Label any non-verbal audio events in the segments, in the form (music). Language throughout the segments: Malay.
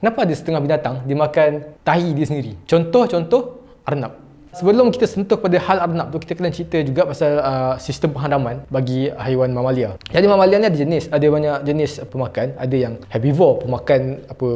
Kenapa ada setengah binatang dia makan tahi dia sendiri? Contoh-contoh arnab. Sebelum kita sentuh pada hal arnab tu, kita kena cerita juga pasal uh, sistem penghadaman bagi haiwan mamalia. Jadi mamalia ni ada jenis, ada banyak jenis pemakan. Ada yang herbivore, pemakan apa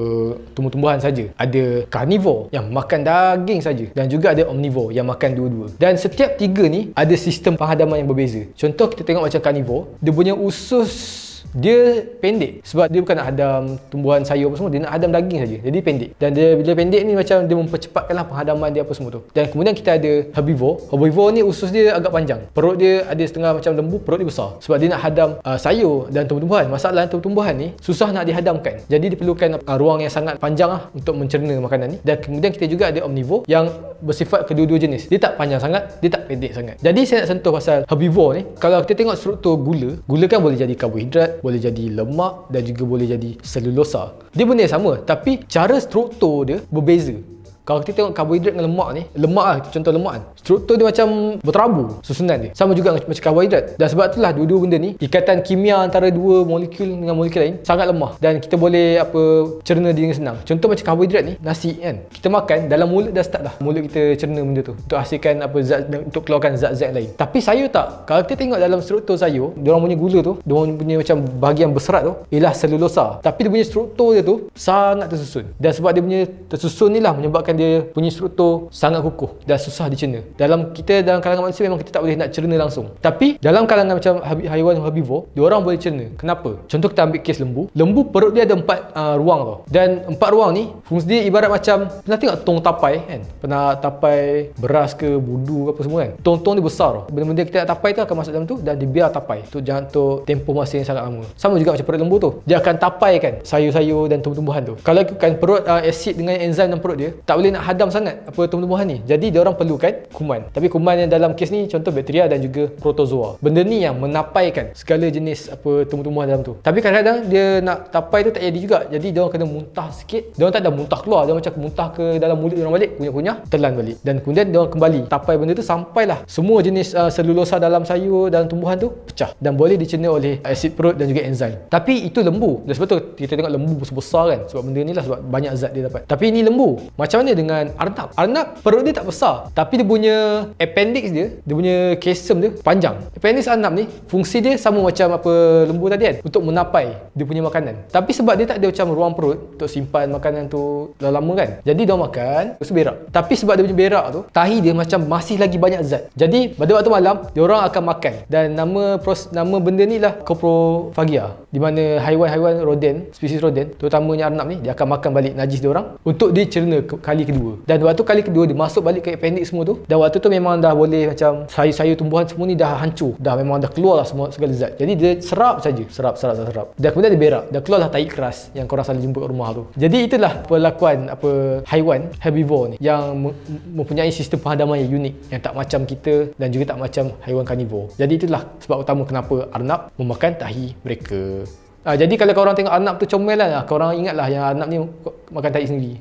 tumbuh-tumbuhan saja. Ada carnivore yang makan daging saja dan juga ada omnivore yang makan dua-dua. Dan setiap tiga ni ada sistem penghadaman yang berbeza. Contoh kita tengok macam carnivore, dia punya usus dia pendek sebab dia bukan nak hadam tumbuhan sayur apa semua dia nak hadam daging saja jadi pendek dan dia bila pendek ni macam dia mempercepatkanlah penghadaman dia apa semua tu dan kemudian kita ada herbivore herbivore ni usus dia agak panjang perut dia ada setengah macam lembu perut dia besar sebab dia nak hadam uh, sayur dan tumbuhan masalah tumbuh-tumbuhan ni susah nak dihadamkan jadi diperlukan uh, ruang yang sangat panjang lah untuk mencerna makanan ni dan kemudian kita juga ada omnivore yang bersifat kedua-dua jenis dia tak panjang sangat dia tak pendek sangat jadi saya nak sentuh pasal herbivore ni kalau kita tengok struktur gula gula kan boleh jadi karbohidrat boleh jadi lemak dan juga boleh jadi selulosa. Dia benda yang sama tapi cara struktur dia berbeza. Kalau kita tengok karbohidrat dengan lemak ni, lemak lah, contoh lemak kan. Struktur dia macam berterabu, susunan dia. Sama juga macam karbohidrat. Dan sebab itulah dua-dua benda ni, ikatan kimia antara dua molekul dengan molekul lain sangat lemah. Dan kita boleh apa cerna dia dengan senang. Contoh macam karbohidrat ni, nasi kan. Kita makan, dalam mulut dah start dah. Mulut kita cerna benda tu. Untuk hasilkan apa zat, untuk keluarkan zat-zat lain. Tapi sayur tak. Kalau kita tengok dalam struktur sayur, diorang punya gula tu, diorang punya macam bahagian berserat tu, ialah selulosa. Tapi dia punya struktur dia tu, sangat tersusun. Dan sebab dia punya tersusun ni lah menyebabkan menyebabkan dia punya struktur sangat kukuh dan susah dicerna. Dalam kita dalam kalangan manusia memang kita tak boleh nak cerna langsung. Tapi dalam kalangan macam haiwan herbivor, dia orang boleh cerna. Kenapa? Contoh kita ambil kes lembu. Lembu perut dia ada empat uh, ruang tau. Dan empat ruang ni fungsi dia ibarat macam pernah tengok tong tapai kan? Pernah tapai beras ke budu ke apa semua kan? Tong-tong ni besar. Benda-benda kita nak tapai tu akan masuk dalam tu dan dibiar tapai. Tu jangan tu tempoh masa yang sangat lama. Sama juga macam perut lembu tu. Dia akan tapai kan sayur-sayur dan tumbuh-tumbuhan tu. Kalau kan perut uh, asid dengan enzim dalam perut dia, tak boleh boleh nak hadam sangat apa tumbuh-tumbuhan ni. Jadi dia orang perlukan kuman. Tapi kuman yang dalam kes ni contoh bakteria dan juga protozoa. Benda ni yang menapaikan segala jenis apa tumbuh-tumbuhan dalam tu. Tapi kadang-kadang dia nak tapai tu tak jadi juga. Jadi dia orang kena muntah sikit. Dia orang tak ada muntah keluar, dia macam muntah ke dalam mulut dia orang balik, kunyah-kunyah, telan balik. Dan kemudian dia orang kembali tapai benda tu sampailah semua jenis uh, selulosa dalam sayur dan tumbuhan tu pecah dan boleh dicerna oleh asid perut dan juga enzim. Tapi itu lembu. Dan sebab tu kita tengok lembu besar-besar kan sebab benda ni lah sebab banyak zat dia dapat. Tapi ini lembu. Macam mana dengan arnab arnab perut dia tak besar tapi dia punya appendix dia dia punya casem dia panjang appendix arnab ni fungsi dia sama macam apa lembu tadi kan untuk menapai dia punya makanan tapi sebab dia tak ada macam ruang perut untuk simpan makanan tu dah lama kan jadi dia makan terus berak tapi sebab dia punya berak tu tahi dia macam masih lagi banyak zat jadi pada waktu malam dia orang akan makan dan nama pros nama benda ni lah coprophagia di mana haiwan-haiwan rodent, spesies roden terutamanya arnab ni dia akan makan balik najis dia orang untuk dicerna kali kali kedua dan waktu kali kedua dia masuk balik ke appendix semua tu dan waktu tu memang dah boleh macam sayur-sayur tumbuhan semua ni dah hancur dah memang dah keluar lah semua segala zat jadi dia serap saja serap serap serap, serap. dan kemudian dia berak dah keluar lah tahi keras yang korang selalu jumpa kat rumah tu jadi itulah perlakuan apa haiwan herbivore ni yang mempunyai sistem penghadaman yang unik yang tak macam kita dan juga tak macam haiwan karnivore jadi itulah sebab utama kenapa arnab memakan tahi mereka Ha, jadi kalau korang tengok anak tu comel lah, korang ingat lah yang anak ni makan tahi sendiri.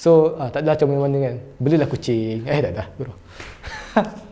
So, uh, tak ada macam mana-mana kan. Belilah kucing. Eh, dah dah Bro. (laughs)